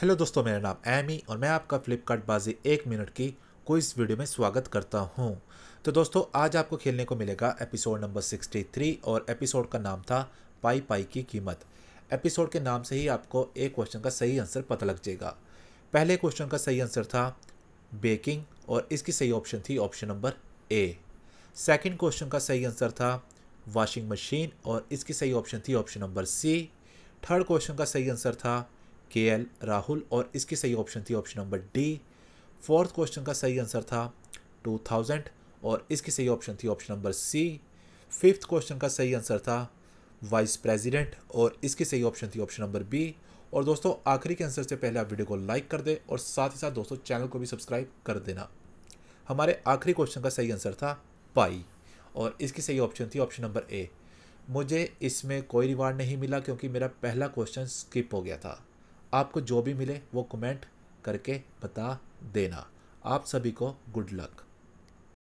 hello दोस्तों मेरा नाम एमी और मैं आपका फ्लिपकार्ट बाजी एक मिनट की इस वीडियो में स्वागत करता हूं तो दोस्तों आज आपको खेलने को मिलेगा एपिसोड नंबर 63 और एपिसोड का नाम था पाई पाई की कीमत एपिसोड के नाम से ही आपको एक क्वेश्चन का सही आंसर पता लग जाएगा पहले क्वेश्चन का सही आंसर था बेकिंग और इसकी सही ऑप्शन थी option number A second question का सही आंसर था वॉशिंग मशीन और इसकी सही ऑप्शन थी option number C third question का सही आंसर था के एल राहुल और इसकी सही ऑप्शन थी option number D fourth question का सही आंसर था टू थाउजेंड और इसकी सही ऑप्शन थी option number C fifth question का सही आंसर था वाइस प्रेसिडेंट और इसकी सही ऑप्शन थी ऑप्शन नंबर बी और दोस्तों आखिरी के आंसर से पहले आप वीडियो को लाइक कर दें और साथ ही साथ दोस्तों चैनल को भी सब्सक्राइब कर देना हमारे आखिरी क्वेश्चन का सही आंसर था पाई और इसकी सही ऑप्शन थी ऑप्शन नंबर ए मुझे इसमें कोई रिवार्ड नहीं मिला क्योंकि मेरा पहला क्वेश्चन स्किप हो गया था आपको जो भी मिले वो कमेंट करके बता देना आप सभी को गुड लक